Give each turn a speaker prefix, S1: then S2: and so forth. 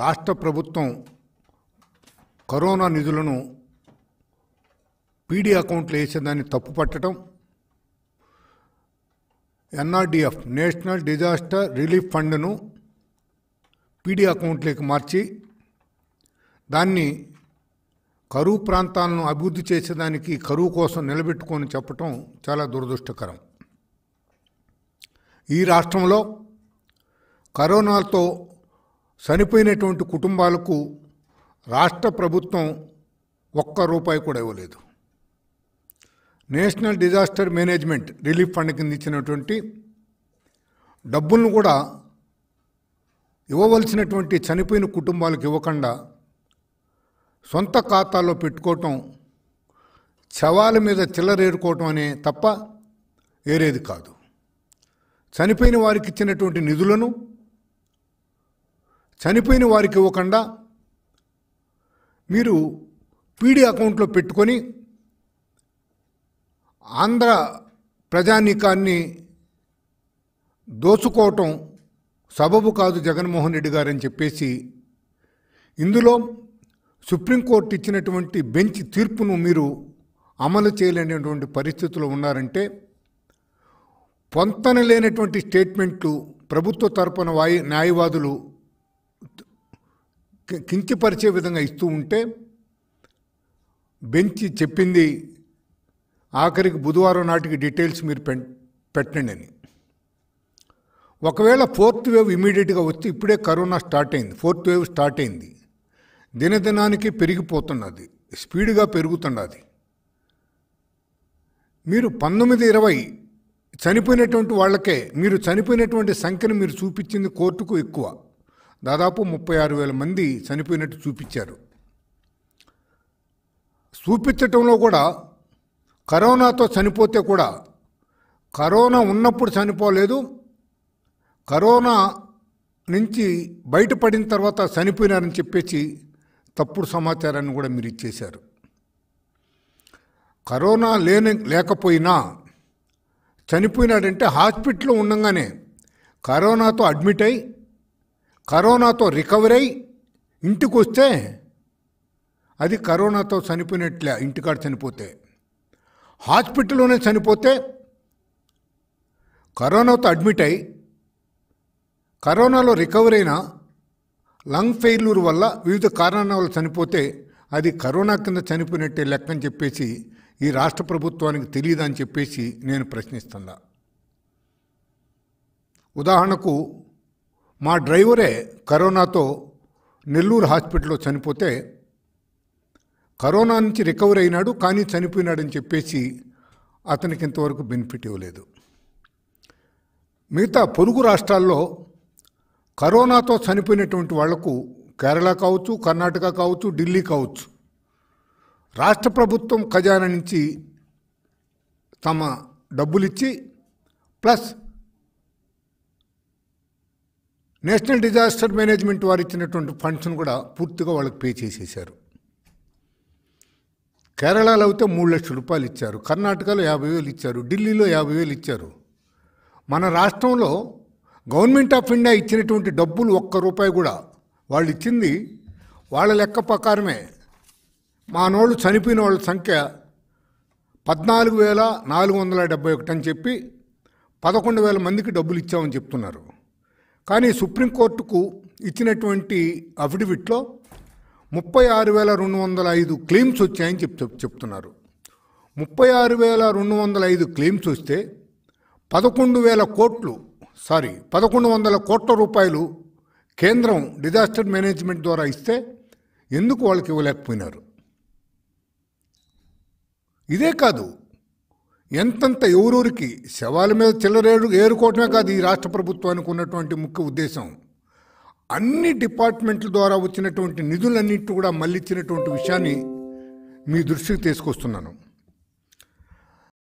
S1: రాష్ట్ర ప్రభుత్వం కరోనా నిధులను పీడీ అకౌంట్లో వేసేదాన్ని తప్పు పట్టడం ఎన్ఆర్డిఎఫ్ నేషనల్ డిజాస్టర్ రిలీఫ్ ఫండ్ను పీడీ అకౌంట్లోకి మార్చి దాన్ని కరువు ప్రాంతాలను అభివృద్ధి చేసేదానికి కరువు కోసం నిలబెట్టుకొని చెప్పటం చాలా దురదృష్టకరం ఈ రాష్ట్రంలో కరోనాతో చనిపోయినటువంటి కుటుంబాలకు రాష్ట్ర ప్రభుత్వం ఒక్క రూపాయి కూడా ఇవ్వలేదు national disaster management relief fund కింద ఇచ్చినటువంటి డబ్బులను కూడా ఇవ్వవలసినటువంటి చనిపోయిన కుటుంబాలకు ఇవ్వకుండా సొంత ఖాతాల్లో పెట్టుకోవటం శవాల మీద చిల్లరేరుకోవటం అనే తప్ప ఏరేది కాదు చనిపోయిన వారికి ఇచ్చినటువంటి నిధులను చనిపోయిన వారికి ఇవ్వకుండా మీరు పీడీ అకౌంట్లో పెట్టుకొని ఆంధ్ర ప్రజానీకాన్ని దోచుకోవటం సబబు కాదు జగన్మోహన్ రెడ్డి గారని చెప్పేసి ఇందులో సుప్రీంకోర్టు ఇచ్చినటువంటి బెంచ్ తీర్పును మీరు అమలు చేయలేనటువంటి పరిస్థితులు ఉన్నారంటే పొంతన లేనటువంటి స్టేట్మెంట్లు ప్రభుత్వ తరపున వాయి న్యాయవాదులు కించపరిచే విధంగా ఇస్తూ ఉంటే బెంచ్ చెప్పింది ఆఖరికి బుధవారం నాటికి డీటెయిల్స్ మీరు పెట్టండి అని ఒకవేళ ఫోర్త్ వేవ్ ఇమీడియట్గా వస్తే ఇప్పుడే కరోనా స్టార్ట్ అయింది ఫోర్త్ వేవ్ స్టార్ట్ అయింది దినదినానికి పెరిగిపోతున్నది స్పీడ్గా పెరుగుతున్నది మీరు పంతొమ్మిది ఇరవై చనిపోయినటువంటి వాళ్ళకే మీరు చనిపోయినటువంటి సంఖ్యను మీరు చూపించింది కోర్టుకు ఎక్కువ దాదాపు ముప్పై ఆరు వేల మంది చనిపోయినట్టు చూపించారు చూపించటంలో కూడా కరోనాతో చనిపోతే కూడా కరోనా ఉన్నప్పుడు చనిపోలేదు కరోనా నుంచి బయటపడిన తర్వాత చనిపోయినారని చెప్పేసి తప్పుడు సమాచారాన్ని కూడా మీరు ఇచ్చేశారు కరోనా లేని లేకపోయినా చనిపోయినాడంటే హాస్పిటల్లో ఉండగానే కరోనాతో అడ్మిట్ అయి కరోనాతో రికవర్ అయి ఇంటికి వస్తే అది కరోనాతో చనిపోయినట్లే ఇంటికాడ చనిపోతే హాస్పిటల్లోనే చనిపోతే కరోనాతో అడ్మిట్ అయి కరోనాలో రికవర్ అయిన లంగ్ ఫెయిల్యూర్ వల్ల వివిధ కారణాల వల్ల చనిపోతే అది కరోనా కింద చనిపోయినట్టే లెక్కని చెప్పేసి ఈ రాష్ట్ర ప్రభుత్వానికి తెలియదని చెప్పేసి నేను ప్రశ్నిస్తున్నా ఉదాహరణకు మా డ్రైవరే కరోనాతో నెల్లూరు హాస్పిటల్లో చనిపోతే కరోనా నుంచి రికవర్ అయినాడు కానీ చనిపోయినాడని చెప్పేసి అతనికి ఇంతవరకు బెనిఫిట్ ఇవ్వలేదు మిగతా పొరుగు రాష్ట్రాల్లో కరోనాతో చనిపోయినటువంటి వాళ్లకు కేరళ కావచ్చు కర్ణాటక కావచ్చు ఢిల్లీ కావచ్చు రాష్ట్ర ప్రభుత్వం ఖజానా నుంచి తమ డబ్బులిచ్చి ప్లస్ నేషనల్ డిజాస్టర్ మేనేజ్మెంట్ వారు ఇచ్చినటువంటి ఫండ్స్ను కూడా పూర్తిగా వాళ్ళకి పే చేసేసారు కేరళలో అయితే మూడు లక్షల రూపాయలు ఇచ్చారు కర్ణాటకలో యాభై వేలు ఇచ్చారు ఢిల్లీలో యాభై వేలు ఇచ్చారు మన రాష్ట్రంలో గవర్నమెంట్ ఆఫ్ ఇండియా ఇచ్చినటువంటి డబ్బులు ఒక్క రూపాయి కూడా వాళ్ళు ఇచ్చింది వాళ్ళ లెక్క ప్రకారమే మానోళ్ళు చనిపోయిన వాళ్ళ సంఖ్య పద్నాలుగు వేల నాలుగు వందల డెబ్బై ఒకటి అని చెప్పి పదకొండు వేల మందికి డబ్బులు ఇచ్చామని చెప్తున్నారు కానీ సుప్రీంకోర్టుకు ఇచ్చినటువంటి అఫిడవిట్లో ముప్పై ఆరు వేల రెండు వందల ఐదు క్లెయిమ్స్ వచ్చాయని చెప్ చెప్తున్నారు ముప్పై ఆరు వేల రెండు వందల ఐదు క్లెయిమ్స్ వస్తే పదకొండు వేల కోట్లు సారీ పదకొండు వందల కోట్ల రూపాయలు కేంద్రం డిజాస్టర్ మేనేజ్మెంట్ ద్వారా ఇస్తే ఎందుకు వాళ్ళకి ఇవ్వలేకపోయినారు ఇదే కాదు ఎంతంత ఎవరూరికి శవాల మీద చిల్లరేడు ఏరుకోవటమే కాదు ఈ రాష్ట్ర ప్రభుత్వానికి ఉన్నటువంటి ముఖ్య ఉద్దేశం అన్ని డిపార్ట్మెంట్ల ద్వారా వచ్చినటువంటి నిధులన్నింటి కూడా మళ్ళిచ్చినటువంటి విషయాన్ని మీ దృష్టికి తీసుకొస్తున్నాను